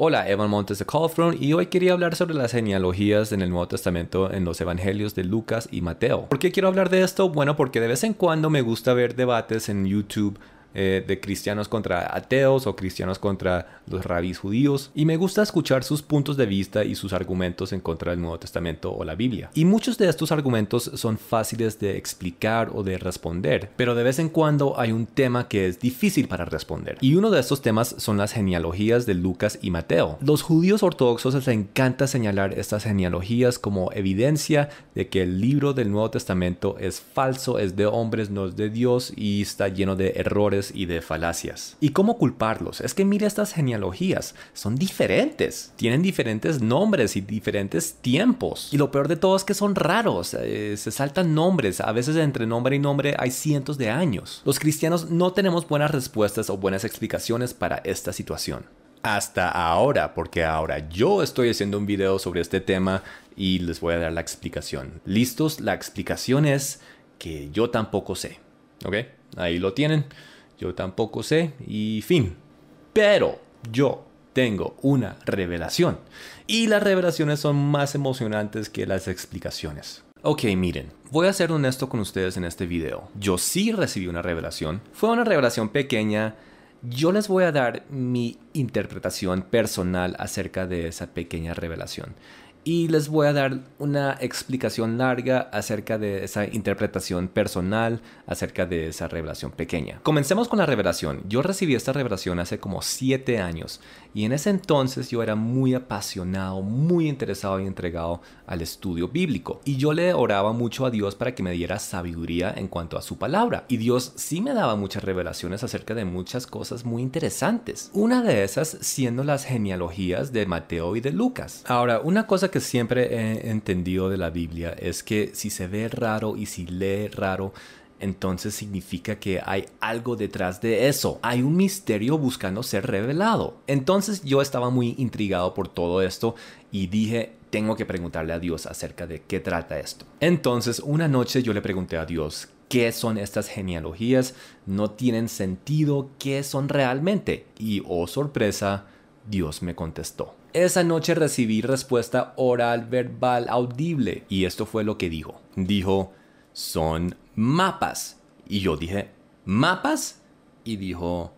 Hola, Evan Montes de Throne y hoy quería hablar sobre las genealogías en el Nuevo Testamento en los Evangelios de Lucas y Mateo. ¿Por qué quiero hablar de esto? Bueno, porque de vez en cuando me gusta ver debates en YouTube eh, de cristianos contra ateos o cristianos contra los rabis judíos, y me gusta escuchar sus puntos de vista y sus argumentos en contra del Nuevo Testamento o la Biblia. Y muchos de estos argumentos son fáciles de explicar o de responder, pero de vez en cuando hay un tema que es difícil para responder. Y uno de estos temas son las genealogías de Lucas y Mateo. Los judíos ortodoxos les encanta señalar estas genealogías como evidencia de que el libro del Nuevo Testamento es falso, es de hombres, no es de Dios y está lleno de errores y de falacias. ¿Y cómo culparlos? Es que mire estas genealogías, son diferentes, tienen diferentes nombres y diferentes tiempos. Y lo peor de todo es que son raros, eh, se saltan nombres, a veces entre nombre y nombre hay cientos de años. Los cristianos no tenemos buenas respuestas o buenas explicaciones para esta situación hasta ahora, porque ahora yo estoy haciendo un video sobre este tema y les voy a dar la explicación. ¿Listos? La explicación es que yo tampoco sé. ¿Ok? Ahí lo tienen. Yo tampoco sé y fin. Pero yo tengo una revelación. Y las revelaciones son más emocionantes que las explicaciones. Ok, miren, voy a ser honesto con ustedes en este video. Yo sí recibí una revelación. Fue una revelación pequeña. Yo les voy a dar mi interpretación personal acerca de esa pequeña revelación y les voy a dar una explicación larga acerca de esa interpretación personal, acerca de esa revelación pequeña. Comencemos con la revelación. Yo recibí esta revelación hace como siete años y en ese entonces yo era muy apasionado, muy interesado y entregado al estudio bíblico. Y yo le oraba mucho a Dios para que me diera sabiduría en cuanto a su palabra. Y Dios sí me daba muchas revelaciones acerca de muchas cosas muy interesantes. Una de esas siendo las genealogías de Mateo y de Lucas. Ahora, una cosa que siempre he entendido de la Biblia es que si se ve raro y si lee raro, entonces significa que hay algo detrás de eso. Hay un misterio buscando ser revelado. Entonces yo estaba muy intrigado por todo esto y dije, tengo que preguntarle a Dios acerca de qué trata esto. Entonces una noche yo le pregunté a Dios, ¿qué son estas genealogías? ¿No tienen sentido? ¿Qué son realmente? Y oh sorpresa, Dios me contestó. Esa noche recibí respuesta oral, verbal, audible, y esto fue lo que dijo. Dijo, son mapas. Y yo dije, ¿mapas? Y dijo,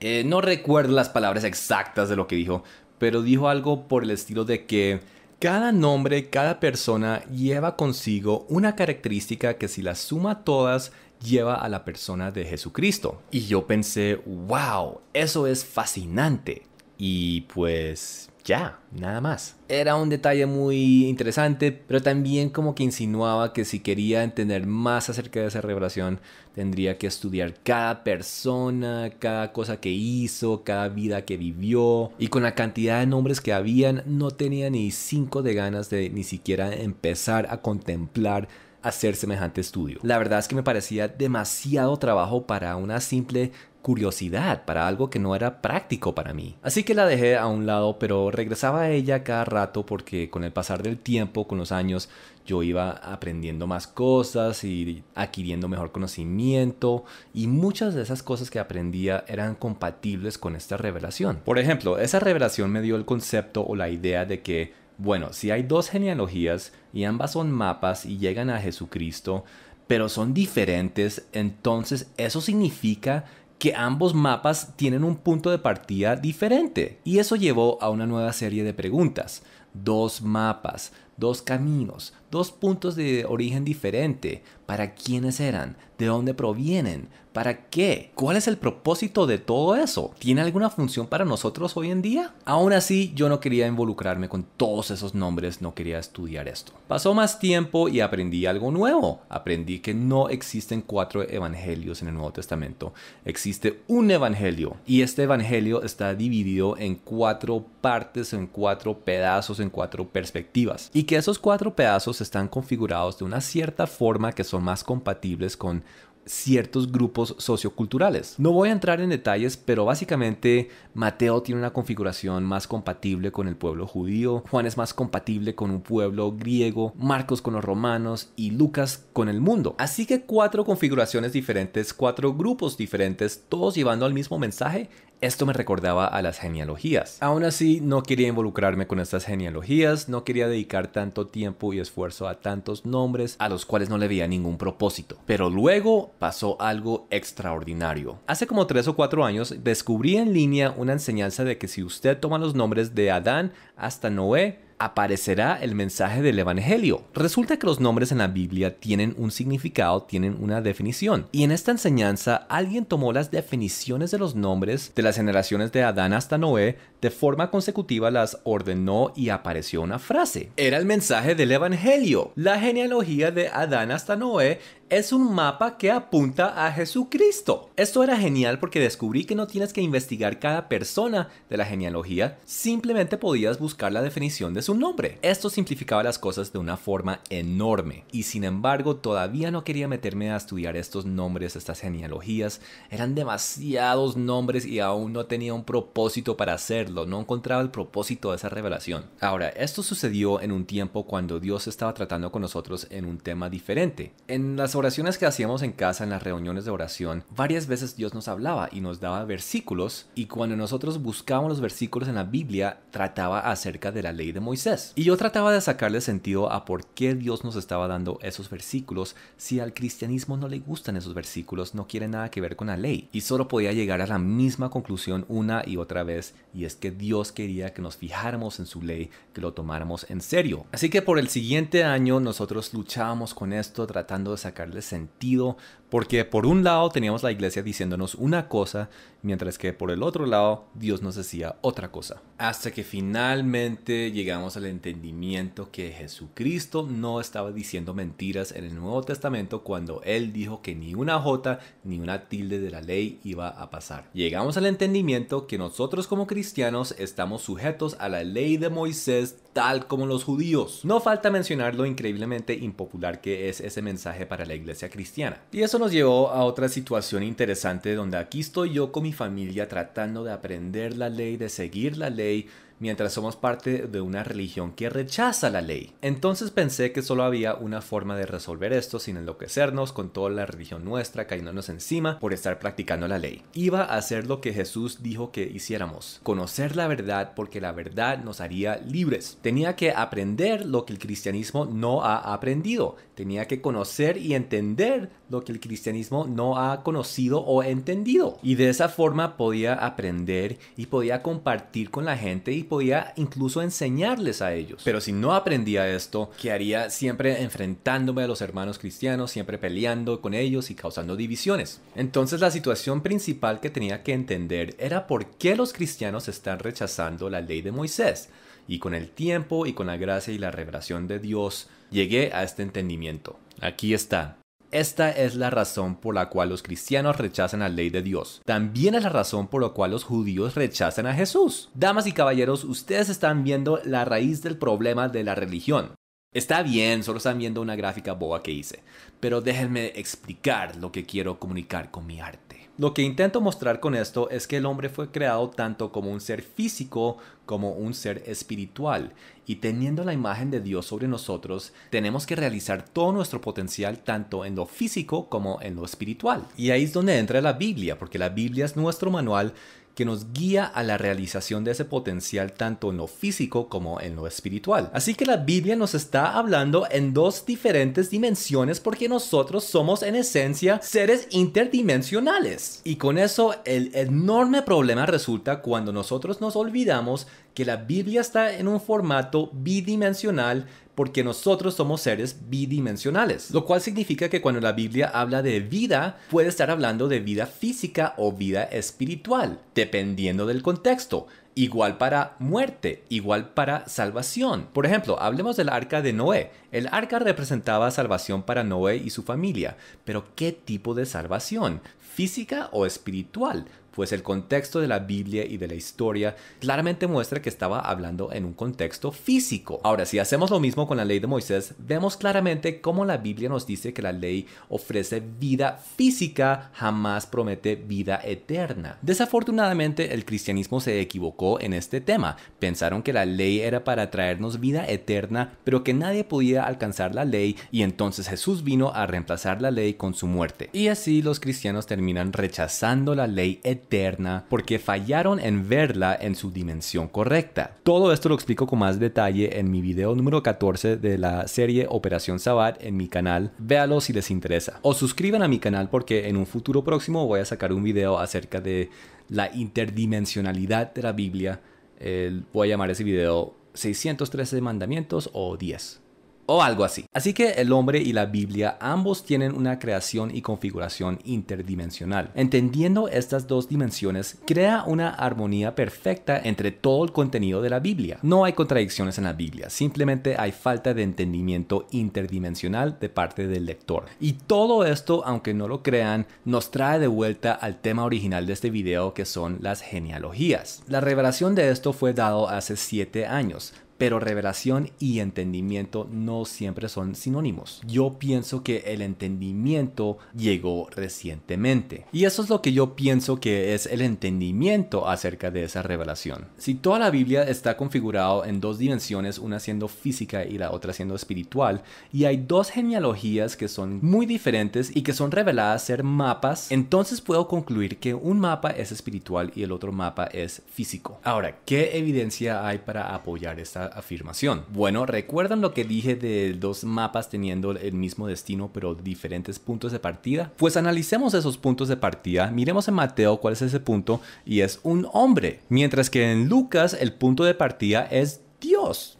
eh, no recuerdo las palabras exactas de lo que dijo, pero dijo algo por el estilo de que cada nombre, cada persona lleva consigo una característica que si la suma todas lleva a la persona de Jesucristo. Y yo pensé, wow, eso es fascinante. Y pues ya, nada más. Era un detalle muy interesante, pero también como que insinuaba que si quería entender más acerca de esa revelación, tendría que estudiar cada persona, cada cosa que hizo, cada vida que vivió. Y con la cantidad de nombres que habían, no tenía ni cinco de ganas de ni siquiera empezar a contemplar hacer semejante estudio. La verdad es que me parecía demasiado trabajo para una simple curiosidad para algo que no era práctico para mí. Así que la dejé a un lado, pero regresaba a ella cada rato porque con el pasar del tiempo, con los años, yo iba aprendiendo más cosas y adquiriendo mejor conocimiento y muchas de esas cosas que aprendía eran compatibles con esta revelación. Por ejemplo, esa revelación me dio el concepto o la idea de que, bueno, si hay dos genealogías y ambas son mapas y llegan a Jesucristo, pero son diferentes, entonces eso significa que ambos mapas tienen un punto de partida diferente. Y eso llevó a una nueva serie de preguntas. Dos mapas, dos caminos, dos puntos de origen diferente. ¿Para quiénes eran? ¿De dónde provienen? ¿Para qué? ¿Cuál es el propósito de todo eso? ¿Tiene alguna función para nosotros hoy en día? Aún así, yo no quería involucrarme con todos esos nombres, no quería estudiar esto. Pasó más tiempo y aprendí algo nuevo. Aprendí que no existen cuatro evangelios en el Nuevo Testamento. Existe un evangelio y este evangelio está dividido en cuatro partes, en cuatro pedazos, en cuatro perspectivas. Y que esos cuatro pedazos están configurados de una cierta forma que son más compatibles con ciertos grupos socioculturales. No voy a entrar en detalles, pero básicamente Mateo tiene una configuración más compatible con el pueblo judío, Juan es más compatible con un pueblo griego, Marcos con los romanos y Lucas con el mundo. Así que cuatro configuraciones diferentes, cuatro grupos diferentes, todos llevando al mismo mensaje, esto me recordaba a las genealogías. Aún así, no quería involucrarme con estas genealogías, no quería dedicar tanto tiempo y esfuerzo a tantos nombres a los cuales no le veía ningún propósito. Pero luego pasó algo extraordinario. Hace como 3 o 4 años descubrí en línea una enseñanza de que si usted toma los nombres de Adán hasta Noé, aparecerá el mensaje del Evangelio. Resulta que los nombres en la Biblia tienen un significado, tienen una definición. Y en esta enseñanza alguien tomó las definiciones de los nombres de las generaciones de Adán hasta Noé, de forma consecutiva las ordenó y apareció una frase. Era el mensaje del Evangelio. La genealogía de Adán hasta Noé es un mapa que apunta a Jesucristo. Esto era genial porque descubrí que no tienes que investigar cada persona de la genealogía, simplemente podías buscar la definición de su nombre. Esto simplificaba las cosas de una forma enorme y sin embargo todavía no quería meterme a estudiar estos nombres, estas genealogías. Eran demasiados nombres y aún no tenía un propósito para hacerlo, no encontraba el propósito de esa revelación. Ahora, esto sucedió en un tiempo cuando Dios estaba tratando con nosotros en un tema diferente. En las oraciones que hacíamos en casa, en las reuniones de oración, varias veces Dios nos hablaba y nos daba versículos y cuando nosotros buscábamos los versículos en la Biblia, trataba acerca de la ley de Moisés. Y yo trataba de sacarle sentido a por qué Dios nos estaba dando esos versículos si al cristianismo no le gustan esos versículos, no quiere nada que ver con la ley. Y solo podía llegar a la misma conclusión una y otra vez y es que Dios quería que nos fijáramos en su ley, que lo tomáramos en serio. Así que por el siguiente año nosotros luchábamos con esto tratando de sacar darle sentido, porque por un lado teníamos la iglesia diciéndonos una cosa, mientras que por el otro lado Dios nos decía otra cosa. Hasta que finalmente llegamos al entendimiento que Jesucristo no estaba diciendo mentiras en el Nuevo Testamento cuando Él dijo que ni una J ni una tilde de la ley iba a pasar. Llegamos al entendimiento que nosotros como cristianos estamos sujetos a la ley de Moisés tal como los judíos. No falta mencionar lo increíblemente impopular que es ese mensaje para la iglesia cristiana. Y eso eso nos llevó a otra situación interesante donde aquí estoy yo con mi familia tratando de aprender la ley, de seguir la ley, mientras somos parte de una religión que rechaza la ley. Entonces pensé que solo había una forma de resolver esto sin enloquecernos con toda la religión nuestra cayéndonos encima por estar practicando la ley. Iba a hacer lo que Jesús dijo que hiciéramos, conocer la verdad porque la verdad nos haría libres. Tenía que aprender lo que el cristianismo no ha aprendido, tenía que conocer y entender lo que el cristianismo no ha conocido o entendido. Y de esa forma podía aprender y podía compartir con la gente y podía incluso enseñarles a ellos. Pero si no aprendía esto, ¿qué haría siempre enfrentándome a los hermanos cristianos, siempre peleando con ellos y causando divisiones. Entonces la situación principal que tenía que entender era por qué los cristianos están rechazando la ley de Moisés. Y con el tiempo y con la gracia y la revelación de Dios, llegué a este entendimiento. Aquí está. Esta es la razón por la cual los cristianos rechazan la ley de Dios. También es la razón por la cual los judíos rechazan a Jesús. Damas y caballeros, ustedes están viendo la raíz del problema de la religión. Está bien, solo están viendo una gráfica boba que hice, pero déjenme explicar lo que quiero comunicar con mi arte. Lo que intento mostrar con esto es que el hombre fue creado tanto como un ser físico como un ser espiritual, y teniendo la imagen de Dios sobre nosotros, tenemos que realizar todo nuestro potencial tanto en lo físico como en lo espiritual. Y ahí es donde entra la Biblia, porque la Biblia es nuestro manual que nos guía a la realización de ese potencial tanto en lo físico como en lo espiritual. Así que la Biblia nos está hablando en dos diferentes dimensiones porque nosotros somos en esencia seres interdimensionales. Y con eso el enorme problema resulta cuando nosotros nos olvidamos que la Biblia está en un formato bidimensional porque nosotros somos seres bidimensionales, lo cual significa que cuando la Biblia habla de vida, puede estar hablando de vida física o vida espiritual, dependiendo del contexto. Igual para muerte, igual para salvación. Por ejemplo, hablemos del arca de Noé. El arca representaba salvación para Noé y su familia, pero ¿qué tipo de salvación? ¿Física o espiritual? pues el contexto de la Biblia y de la historia claramente muestra que estaba hablando en un contexto físico. Ahora, si hacemos lo mismo con la ley de Moisés, vemos claramente cómo la Biblia nos dice que la ley ofrece vida física, jamás promete vida eterna. Desafortunadamente, el cristianismo se equivocó en este tema. Pensaron que la ley era para traernos vida eterna, pero que nadie podía alcanzar la ley y entonces Jesús vino a reemplazar la ley con su muerte. Y así los cristianos terminan rechazando la ley eterna porque fallaron en verla en su dimensión correcta. Todo esto lo explico con más detalle en mi video número 14 de la serie Operación Sabbat en mi canal, véalo si les interesa. O suscriban a mi canal porque en un futuro próximo voy a sacar un video acerca de la interdimensionalidad de la Biblia. voy a llamar ese video 613 mandamientos o 10 o algo así. Así que el hombre y la Biblia ambos tienen una creación y configuración interdimensional. Entendiendo estas dos dimensiones crea una armonía perfecta entre todo el contenido de la Biblia. No hay contradicciones en la Biblia, simplemente hay falta de entendimiento interdimensional de parte del lector. Y todo esto, aunque no lo crean, nos trae de vuelta al tema original de este video que son las genealogías. La revelación de esto fue dado hace 7 años, pero revelación y entendimiento no siempre son sinónimos. Yo pienso que el entendimiento llegó recientemente. Y eso es lo que yo pienso que es el entendimiento acerca de esa revelación. Si toda la Biblia está configurado en dos dimensiones, una siendo física y la otra siendo espiritual, y hay dos genealogías que son muy diferentes y que son reveladas ser mapas, entonces puedo concluir que un mapa es espiritual y el otro mapa es físico. Ahora, ¿qué evidencia hay para apoyar esta afirmación. Bueno, ¿recuerdan lo que dije de dos mapas teniendo el mismo destino pero diferentes puntos de partida? Pues analicemos esos puntos de partida, miremos en Mateo cuál es ese punto y es un hombre, mientras que en Lucas el punto de partida es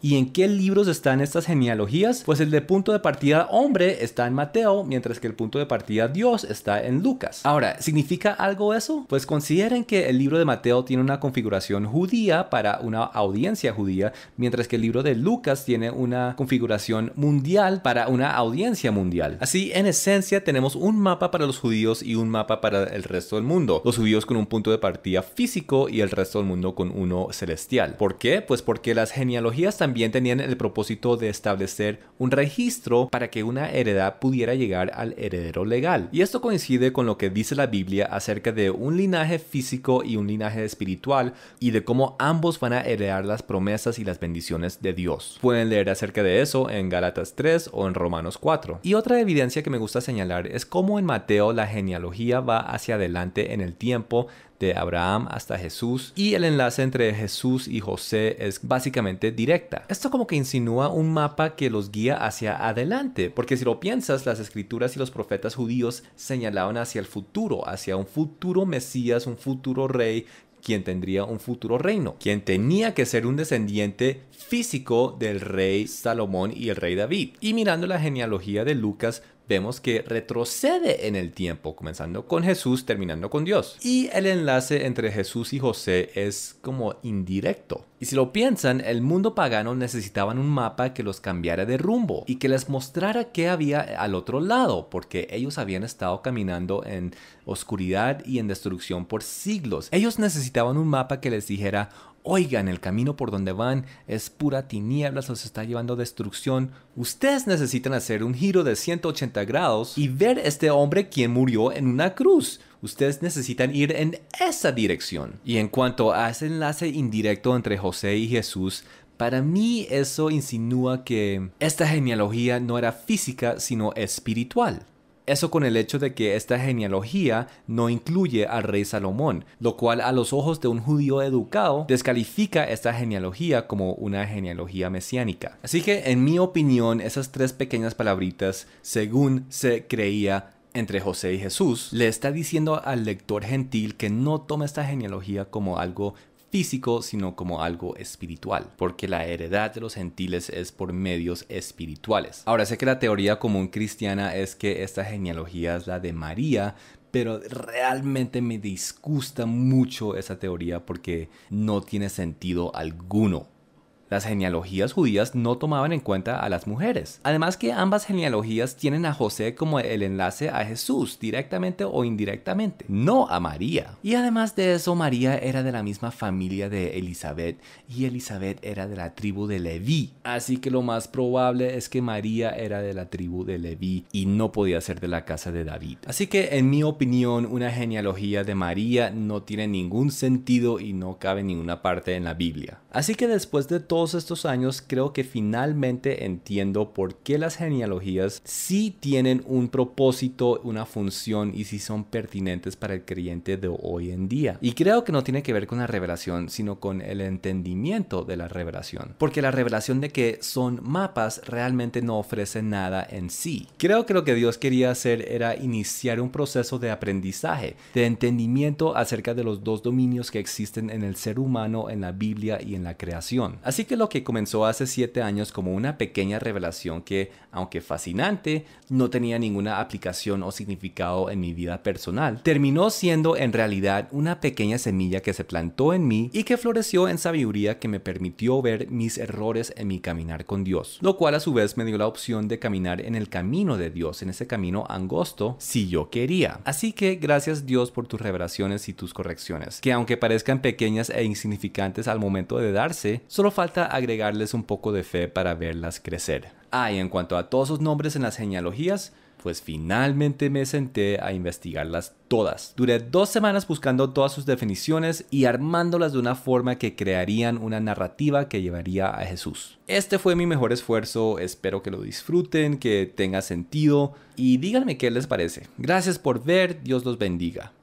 ¿Y en qué libros están estas genealogías? Pues el de punto de partida hombre está en Mateo, mientras que el punto de partida Dios está en Lucas. Ahora, ¿significa algo eso? Pues consideren que el libro de Mateo tiene una configuración judía para una audiencia judía, mientras que el libro de Lucas tiene una configuración mundial para una audiencia mundial. Así, en esencia, tenemos un mapa para los judíos y un mapa para el resto del mundo. Los judíos con un punto de partida físico y el resto del mundo con uno celestial. ¿Por qué? Pues porque las genealogías también tenían el propósito de establecer un registro para que una heredad pudiera llegar al heredero legal. Y esto coincide con lo que dice la Biblia acerca de un linaje físico y un linaje espiritual y de cómo ambos van a heredar las promesas y las bendiciones de Dios. Pueden leer acerca de eso en Gálatas 3 o en Romanos 4. Y otra evidencia que me gusta señalar es cómo en Mateo la genealogía va hacia adelante en el tiempo de Abraham hasta Jesús y el enlace entre Jesús y José es básicamente directa. Esto como que insinúa un mapa que los guía hacia adelante, porque si lo piensas, las escrituras y los profetas judíos señalaban hacia el futuro, hacia un futuro Mesías, un futuro rey quien tendría un futuro reino, quien tenía que ser un descendiente físico del rey Salomón y el rey David. Y mirando la genealogía de Lucas, vemos que retrocede en el tiempo, comenzando con Jesús, terminando con Dios. Y el enlace entre Jesús y José es como indirecto. Y si lo piensan, el mundo pagano necesitaban un mapa que los cambiara de rumbo y que les mostrara qué había al otro lado, porque ellos habían estado caminando en oscuridad y en destrucción por siglos. Ellos necesitaban un mapa que les dijera, oigan, el camino por donde van es pura tinieblas, los está llevando destrucción. Ustedes necesitan hacer un giro de 180 grados y ver este hombre quien murió en una cruz. Ustedes necesitan ir en esa dirección. Y en cuanto a ese enlace indirecto entre José y Jesús, para mí eso insinúa que esta genealogía no era física, sino espiritual. Eso con el hecho de que esta genealogía no incluye al rey Salomón, lo cual a los ojos de un judío educado descalifica esta genealogía como una genealogía mesiánica. Así que en mi opinión esas tres pequeñas palabritas, según se creía entre José y Jesús, le está diciendo al lector gentil que no tome esta genealogía como algo físico, sino como algo espiritual, porque la heredad de los gentiles es por medios espirituales. Ahora sé que la teoría común cristiana es que esta genealogía es la de María, pero realmente me disgusta mucho esa teoría porque no tiene sentido alguno. Las genealogías judías no tomaban en cuenta a las mujeres. Además que ambas genealogías tienen a José como el enlace a Jesús, directamente o indirectamente, no a María. Y además de eso, María era de la misma familia de Elizabeth y Elizabeth era de la tribu de Leví. Así que lo más probable es que María era de la tribu de Leví y no podía ser de la casa de David. Así que en mi opinión, una genealogía de María no tiene ningún sentido y no cabe en ninguna parte en la Biblia. Así que después de todo, estos años, creo que finalmente entiendo por qué las genealogías sí tienen un propósito, una función y si son pertinentes para el creyente de hoy en día. Y creo que no tiene que ver con la revelación, sino con el entendimiento de la revelación. Porque la revelación de que son mapas realmente no ofrece nada en sí. Creo que lo que Dios quería hacer era iniciar un proceso de aprendizaje, de entendimiento acerca de los dos dominios que existen en el ser humano, en la Biblia y en la creación. Así que lo que comenzó hace siete años como una pequeña revelación que, aunque fascinante, no tenía ninguna aplicación o significado en mi vida personal, terminó siendo en realidad una pequeña semilla que se plantó en mí y que floreció en sabiduría que me permitió ver mis errores en mi caminar con Dios, lo cual a su vez me dio la opción de caminar en el camino de Dios, en ese camino angosto, si yo quería. Así que gracias Dios por tus revelaciones y tus correcciones, que aunque parezcan pequeñas e insignificantes al momento de darse, solo falta agregarles un poco de fe para verlas crecer. Ah, y en cuanto a todos sus nombres en las genealogías, pues finalmente me senté a investigarlas todas. Duré dos semanas buscando todas sus definiciones y armándolas de una forma que crearían una narrativa que llevaría a Jesús. Este fue mi mejor esfuerzo, espero que lo disfruten, que tenga sentido y díganme qué les parece. Gracias por ver, Dios los bendiga.